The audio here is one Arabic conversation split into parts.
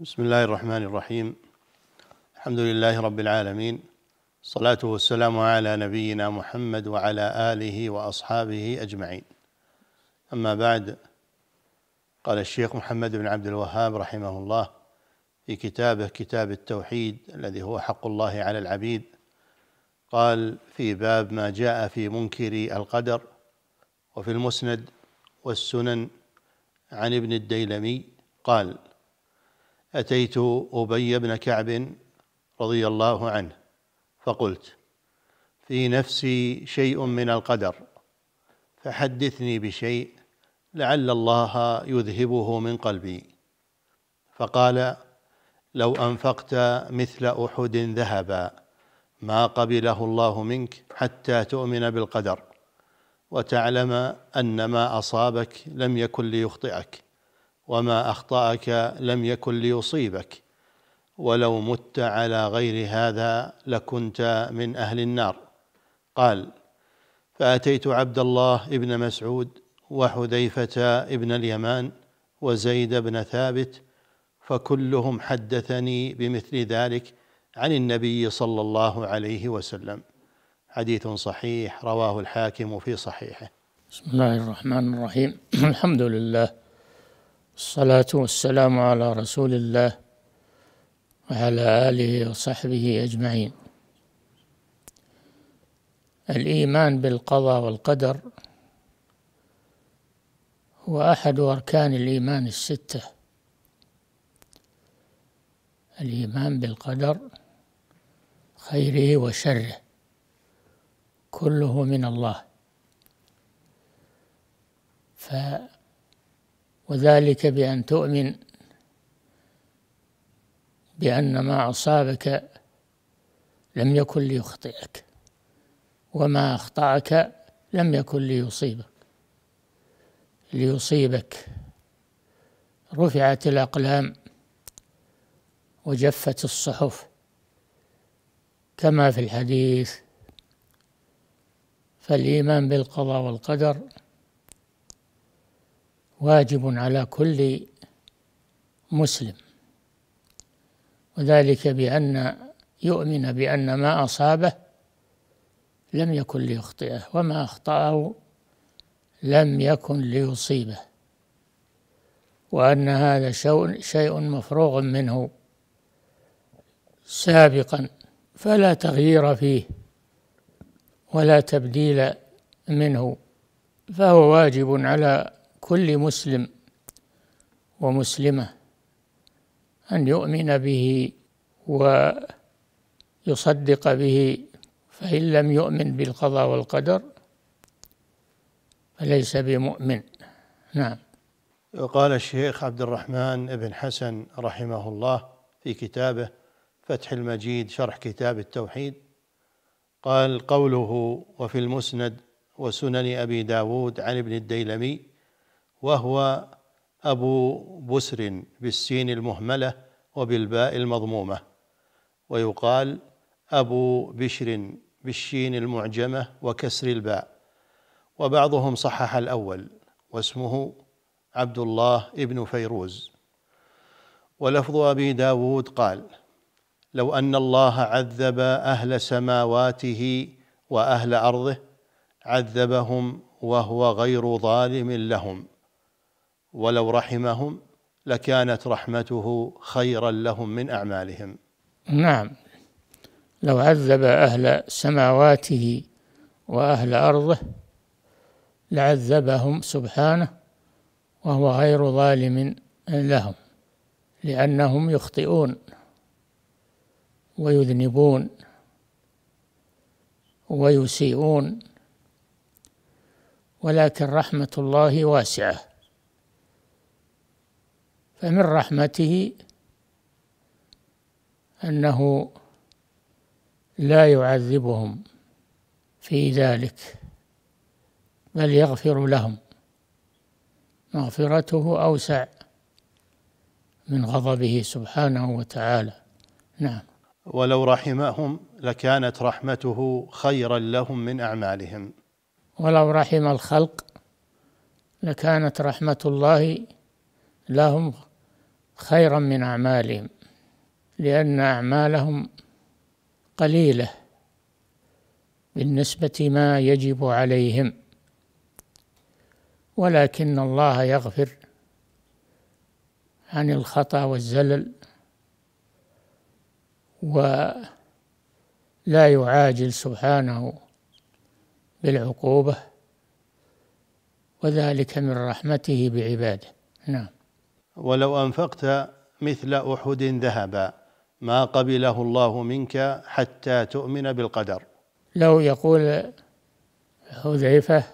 بسم الله الرحمن الرحيم الحمد لله رب العالمين الصلاة والسلام على نبينا محمد وعلى آله وأصحابه أجمعين أما بعد قال الشيخ محمد بن عبد الوهاب رحمه الله في كتابه كتاب التوحيد الذي هو حق الله على العبيد قال في باب ما جاء في منكر القدر وفي المسند والسنن عن ابن الديلمي قال أتيت أبي بن كعب رضي الله عنه فقلت في نفسي شيء من القدر فحدثني بشيء لعل الله يذهبه من قلبي فقال لو انفقت مثل احد ذهبا ما قبله الله منك حتى تؤمن بالقدر وتعلم ان ما اصابك لم يكن ليخطئك وما اخطاك لم يكن ليصيبك ولو مت على غير هذا لكنت من اهل النار قال فاتيت عبد الله ابن مسعود وحذيفه ابن اليمان وزيد بن ثابت فكلهم حدثني بمثل ذلك عن النبي صلى الله عليه وسلم حديث صحيح رواه الحاكم في صحيحه بسم الله الرحمن الرحيم الحمد لله الصلاة والسلام على رسول الله وعلى آله وصحبه أجمعين الإيمان بالقضاء والقدر هو أحد أركان الإيمان الستة الإيمان بالقدر خيره وشره كله من الله ف وذلك بأن تؤمن بأن ما أصابك لم يكن ليخطئك وما أخطأك لم يكن ليصيبك ليصيبك رفعت الأقلام وجفت الصحف كما في الحديث فالإيمان بالقضاء والقدر واجب على كل مسلم وذلك بأن يؤمن بأن ما أصابه لم يكن ليخطئه وما أخطأه لم يكن ليصيبه وأن هذا شيء مفروغ منه سابقا فلا تغيير فيه ولا تبديل منه فهو واجب على كل مسلم ومسلمة أن يؤمن به ويصدق به فإن لم يؤمن بالقضاء والقدر فليس بمؤمن نعم قال الشيخ عبد الرحمن بن حسن رحمه الله في كتابه فتح المجيد شرح كتاب التوحيد قال قوله وفي المسند وسنن أبي داود عن ابن الديلمي وهو أبو بسر بالسين المهملة وبالباء المضمومة ويقال أبو بشر بالشين المعجمة وكسر الباء وبعضهم صحح الأول واسمه عبد الله ابن فيروز ولفظ أبي داود قال لو أن الله عذب أهل سماواته وأهل أرضه عذبهم وهو غير ظالم لهم ولو رحمهم لكانت رحمته خيرا لهم من أعمالهم نعم لو عذب أهل سماواته وأهل أرضه لعذبهم سبحانه وهو غير ظالم لهم لأنهم يخطئون ويذنبون ويسيئون ولكن رحمة الله واسعة فمن رحمته أنه لا يعذبهم في ذلك بل يغفر لهم مغفرته أوسع من غضبه سبحانه وتعالى نعم ولو رحمهم لكانت رحمته خيرا لهم من أعمالهم ولو رحم الخلق لكانت رحمة الله لهم خيرا من أعمالهم لأن أعمالهم قليلة بالنسبة ما يجب عليهم ولكن الله يغفر عن الخطأ والزلل ولا يعاجل سبحانه بالعقوبة وذلك من رحمته بعباده نعم ولو أنفقت مثل أحد ذهبا ما قبله الله منك حتى تؤمن بالقدر لو يقول حذيفة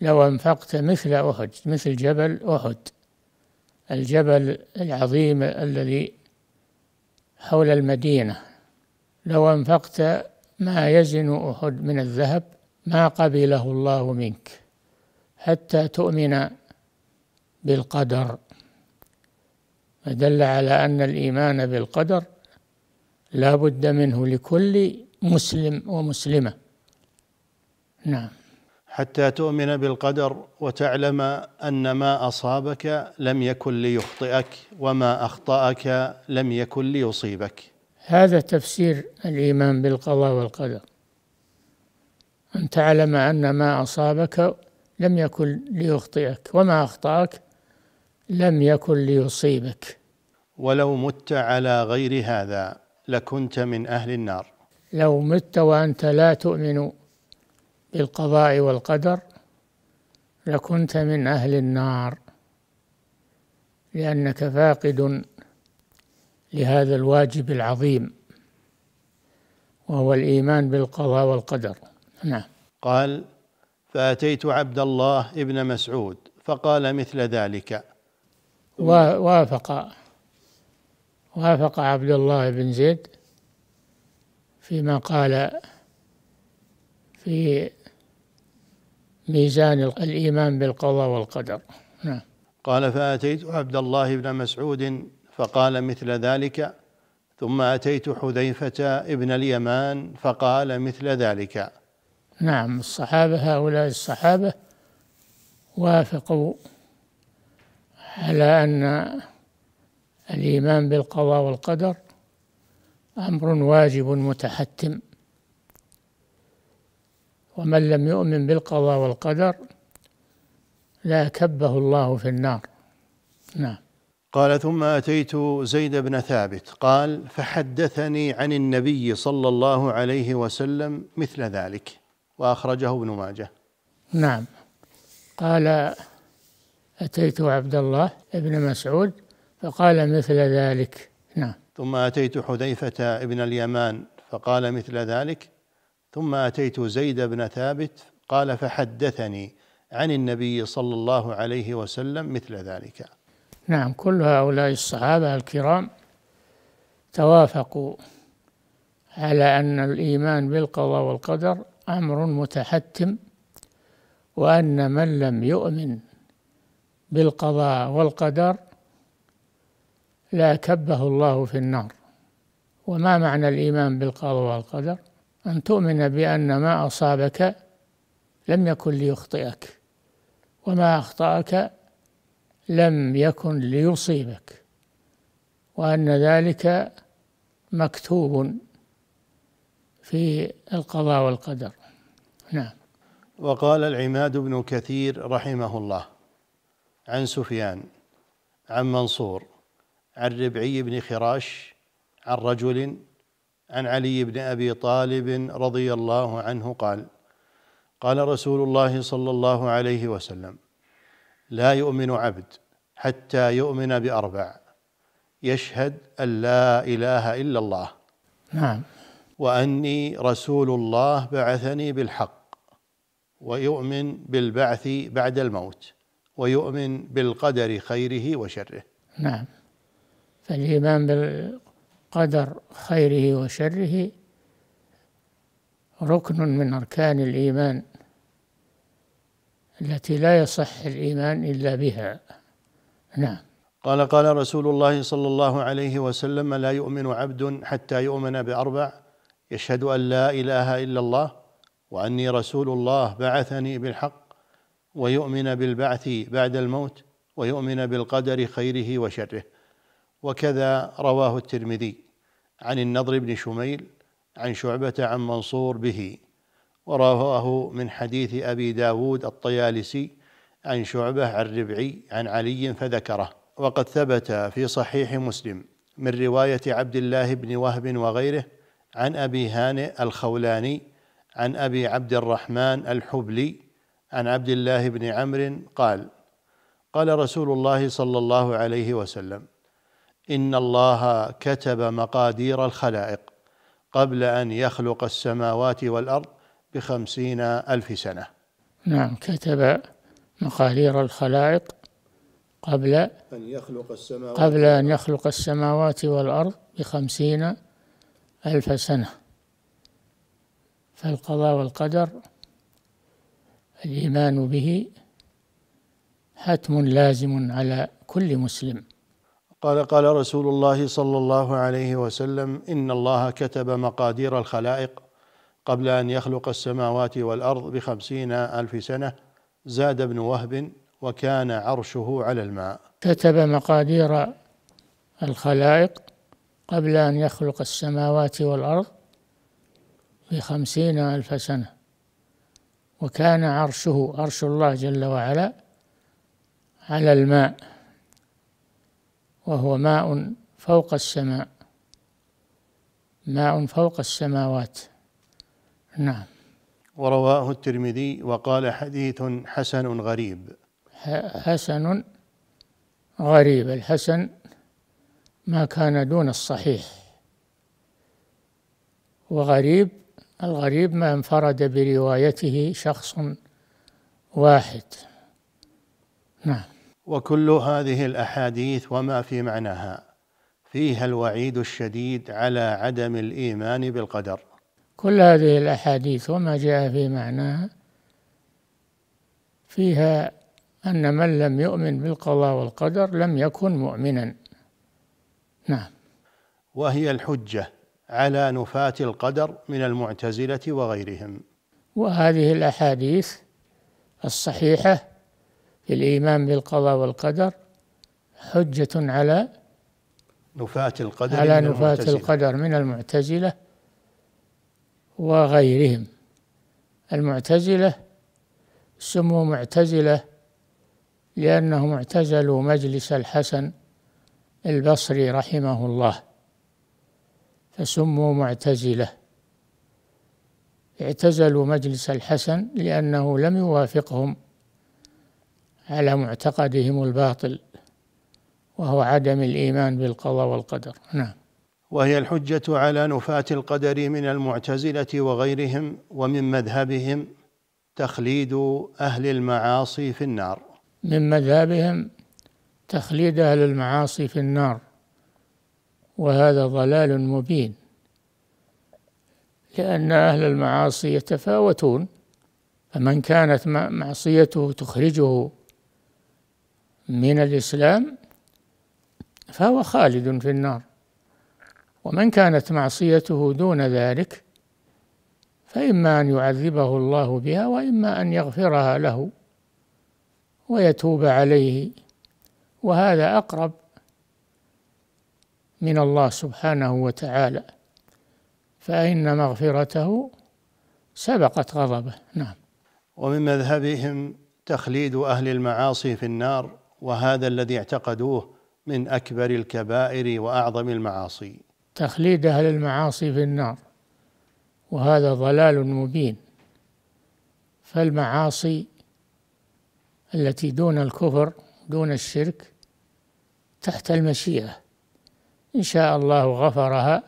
لو أنفقت مثل أحد مثل جبل أحد الجبل العظيم الذي حول المدينة لو أنفقت ما يزن أحد من الذهب ما قبله الله منك حتى تؤمن بالقدر فدل على أن الإيمان بالقدر لا بد منه لكل مسلم ومسلمة نعم حتى تؤمن بالقدر وتعلم أن ما أصابك لم يكن ليخطئك وما أخطأك لم يكن ليصيبك هذا تفسير الإيمان بالقضاء والقدر أن تعلم أن ما أصابك لم يكن ليخطئك وما أخطأك لم يكن ليصيبك ولو مت على غير هذا لكنت من أهل النار لو مت وأنت لا تؤمن بالقضاء والقدر لكنت من أهل النار لأنك فاقد لهذا الواجب العظيم وهو الإيمان بالقضاء والقدر نعم قال فأتيت عبد الله ابن مسعود فقال مثل ذلك وافق وافق عبد الله بن زيد فيما قال في ميزان الإيمان بالقضاء والقدر نعم قال فأتيت عبد الله بن مسعود فقال مثل ذلك ثم أتيت حذيفة ابن اليمان فقال مثل ذلك نعم الصحابة هؤلاء الصحابة وافقوا على أن الإيمان بالقضاء والقدر أمر واجب متحتم ومن لم يؤمن بالقضاء والقدر لا كبه الله في النار نعم قال ثم أتيت زيد بن ثابت قال فحدثني عن النبي صلى الله عليه وسلم مثل ذلك وأخرجه ابن ماجه نعم قال أتيت عبد الله بن مسعود فقال مثل ذلك نعم ثم أتيت حذيفة بن اليمان فقال مثل ذلك ثم أتيت زيد بن ثابت قال فحدثني عن النبي صلى الله عليه وسلم مثل ذلك نعم كل هؤلاء الصحابة الكرام توافقوا على أن الإيمان بالقضاء والقدر أمر متحتم وأن من لم يؤمن بالقضاء والقدر لا كبه الله في النار وما معنى الإيمان بالقضاء والقدر أن تؤمن بأن ما أصابك لم يكن ليخطئك وما أخطأك لم يكن ليصيبك وأن ذلك مكتوب في القضاء والقدر نعم وقال العماد بن كثير رحمه الله عن سفيان عن منصور عن ربعي بن خراش عن رجل عن علي بن ابي طالب رضي الله عنه قال قال رسول الله صلى الله عليه وسلم لا يؤمن عبد حتى يؤمن باربع يشهد ان لا اله الا الله نعم واني رسول الله بعثني بالحق ويؤمن بالبعث بعد الموت ويؤمن بالقدر خيره وشره نعم فالإيمان بالقدر خيره وشره ركن من أركان الإيمان التي لا يصح الإيمان إلا بها نعم قال قال رسول الله صلى الله عليه وسلم لا يؤمن عبد حتى يؤمن بأربع يشهد أن لا إله إلا الله وأني رسول الله بعثني بالحق ويؤمن بالبعث بعد الموت ويؤمن بالقدر خيره وشره وكذا رواه الترمذي عن النضر بن شميل عن شعبة عن منصور به ورواه من حديث أبي داود الطيالسي عن شعبة عن ربعي عن علي فذكره وقد ثبت في صحيح مسلم من رواية عبد الله بن وهب وغيره عن أبي هانئ الخولاني عن أبي عبد الرحمن الحبلي عن عبد الله بن عمرو قال قال رسول الله صلى الله عليه وسلم ان الله كتب مقادير الخلائق قبل ان يخلق السماوات والارض بخمسين الف سنه نعم كتب مقادير الخلائق قبل أن يخلق السماوات قبل أن يخلق السماوات والأرض بخمسين ألف سنة فالقضاء والقدر الإيمان به حتم لازم على كل مسلم قال قال رسول الله صلى الله عليه وسلم إن الله كتب مقادير الخلائق قبل أن يخلق السماوات والأرض بخمسين ألف سنة زاد بن وهب وكان عرشه على الماء كتب مقادير الخلائق قبل أن يخلق السماوات والأرض بخمسين ألف سنة وكان عرشه عرش الله جل وعلا على الماء وهو ماء فوق السماء ماء فوق السماوات نعم ورواه الترمذي وقال حديث حسن غريب حسن غريب الحسن ما كان دون الصحيح وغريب الغريب ما انفرد بروايته شخص واحد نعم وكل هذه الاحاديث وما في معناها فيها الوعيد الشديد على عدم الايمان بالقدر كل هذه الاحاديث وما جاء في معناها فيها ان من لم يؤمن بالقضاء والقدر لم يكن مؤمنا نعم وهي الحجه على نفاة القدر من المعتزلة وغيرهم وهذه الأحاديث الصحيحة في الإيمان بالقضاء والقدر حجة على نفاة القدر على نفاة القدر من المعتزلة وغيرهم المعتزلة سموا معتزلة لأنهم اعتزلوا مجلس الحسن البصري رحمه الله فسموا معتزلة اعتزلوا مجلس الحسن لأنه لم يوافقهم على معتقدهم الباطل وهو عدم الإيمان بالقضاء والقدر نعم وهي الحجة على نفاة القدر من المعتزلة وغيرهم ومن مذهبهم تخليد أهل المعاصي في النار من مذهبهم تخليد أهل المعاصي في النار وهذا ضلال مبين لأن أهل المعاصي يتفاوتون فمن كانت معصيته تخرجه من الإسلام فهو خالد في النار ومن كانت معصيته دون ذلك فإما أن يعذبه الله بها وإما أن يغفرها له ويتوب عليه وهذا أقرب من الله سبحانه وتعالى فإن مغفرته سبقت غضبه نعم ومن مذهبهم تخليد أهل المعاصي في النار وهذا الذي اعتقدوه من أكبر الكبائر وأعظم المعاصي تخليد أهل المعاصي في النار وهذا ضلال مبين فالمعاصي التي دون الكفر دون الشرك تحت المشيئة إن شاء الله غفرها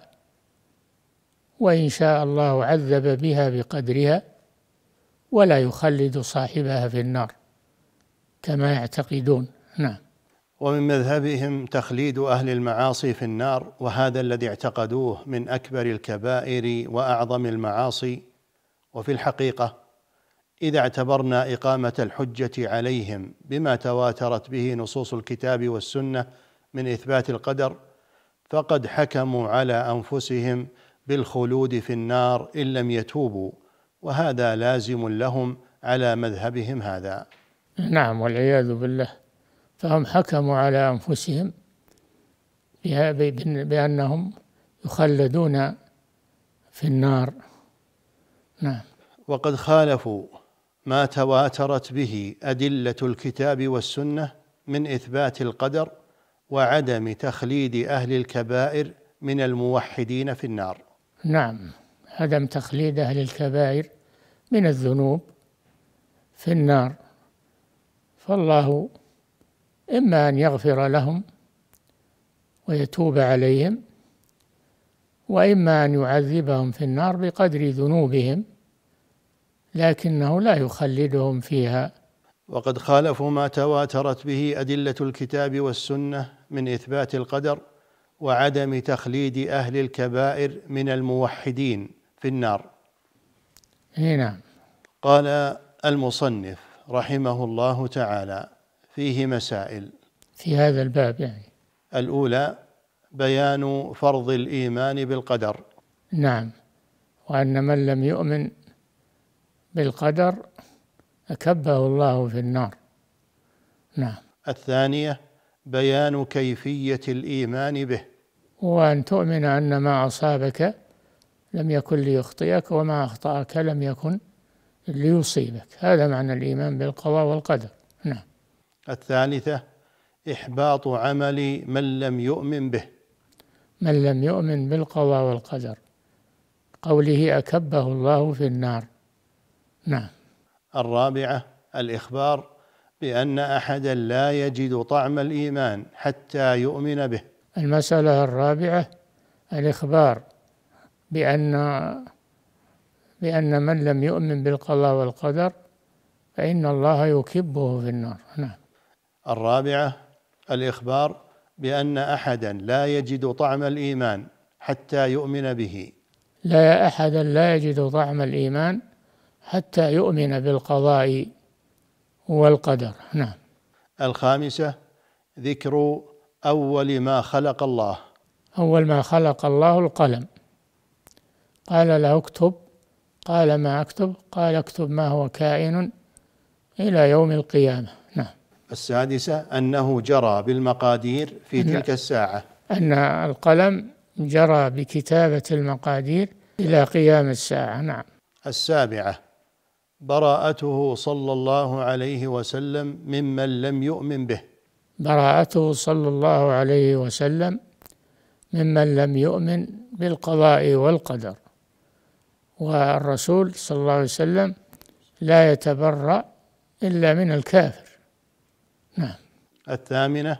وإن شاء الله عذب بها بقدرها ولا يخلد صاحبها في النار كما يعتقدون نعم ومن مذهبهم تخليد اهل المعاصي في النار وهذا الذي اعتقدوه من اكبر الكبائر واعظم المعاصي وفي الحقيقه اذا اعتبرنا اقامه الحجه عليهم بما تواترت به نصوص الكتاب والسنه من اثبات القدر فقد حكموا على انفسهم بالخلود في النار ان لم يتوبوا وهذا لازم لهم على مذهبهم هذا نعم والعياذ بالله فهم حكموا على انفسهم بانهم يخلدون في النار نعم وقد خالفوا ما تواترت به ادله الكتاب والسنه من اثبات القدر وعدم تخليد أهل الكبائر من الموحدين في النار نعم عدم تخليد أهل الكبائر من الذنوب في النار فالله إما أن يغفر لهم ويتوب عليهم وإما أن يعذبهم في النار بقدر ذنوبهم لكنه لا يخلدهم فيها وقد خالفوا ما تواترت به أدلة الكتاب والسنة من إثبات القدر وعدم تخليد أهل الكبائر من الموحدين في النار إيه، نعم قال المصنف رحمه الله تعالى فيه مسائل في هذا الباب يعني الأولى بيان فرض الإيمان بالقدر نعم وأن من لم يؤمن بالقدر أكبه الله في النار نعم الثانية بيان كيفية الإيمان به وأن تؤمن أن ما أصابك لم يكن ليخطئك وما أخطأك لم يكن ليصيبك هذا معنى الإيمان بالقضاء والقدر نعم الثالثة إحباط عمل من لم يؤمن به من لم يؤمن بالقضاء والقدر قوله أكبه الله في النار نعم الرابعه الاخبار بان احدا لا يجد طعم الايمان حتى يؤمن به المساله الرابعه الاخبار بان بان من لم يؤمن بالقضاء والقدر فان الله يكبه في النار نعم الرابعه الاخبار بان احدا لا يجد طعم الايمان حتى يؤمن به لا احدا لا يجد طعم الايمان حتى يؤمن بالقضاء والقدر نعم الخامسة ذكر أول ما خلق الله أول ما خلق الله القلم قال له اكتب قال ما أكتب قال اكتب ما هو كائن إلى يوم القيامة نعم السادسة أنه جرى بالمقادير في تلك الساعة أن القلم جرى بكتابة المقادير إلى قيام الساعة نعم السابعة براءته صلى الله عليه وسلم ممن لم يؤمن به براءته صلى الله عليه وسلم ممن لم يؤمن بالقضاء والقدر والرسول صلى الله عليه وسلم لا يتبرأ إلا من الكافر نعم الثامنة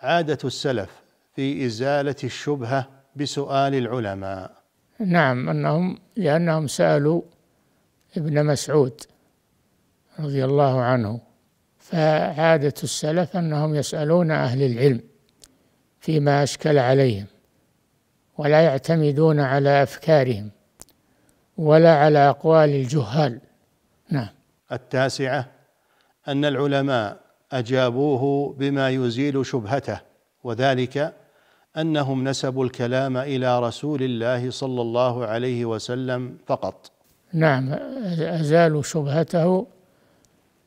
عادة السلف في إزالة الشبهة بسؤال العلماء نعم أنهم لأنهم سألوا ابن مسعود رضي الله عنه فعادة السلف أنهم يسألون أهل العلم فيما أشكل عليهم ولا يعتمدون على أفكارهم ولا على أقوال الجهال نعم التاسعة أن العلماء أجابوه بما يزيل شبهته وذلك أنهم نسبوا الكلام إلى رسول الله صلى الله عليه وسلم فقط نعم أزالوا شبهته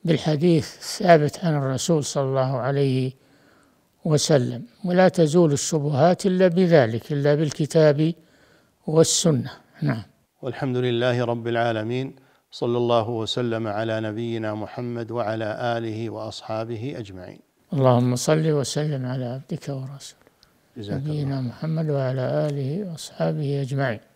بالحديث الثابت عن الرسول صلى الله عليه وسلم ولا تزول الشبهات إلا بذلك إلا بالكتاب والسنة نعم والحمد لله رب العالمين صلى الله وسلم على نبينا محمد وعلى آله وأصحابه أجمعين اللهم صل وسلم على عبدك ورسولك نبينا الله. محمد وعلى آله وأصحابه أجمعين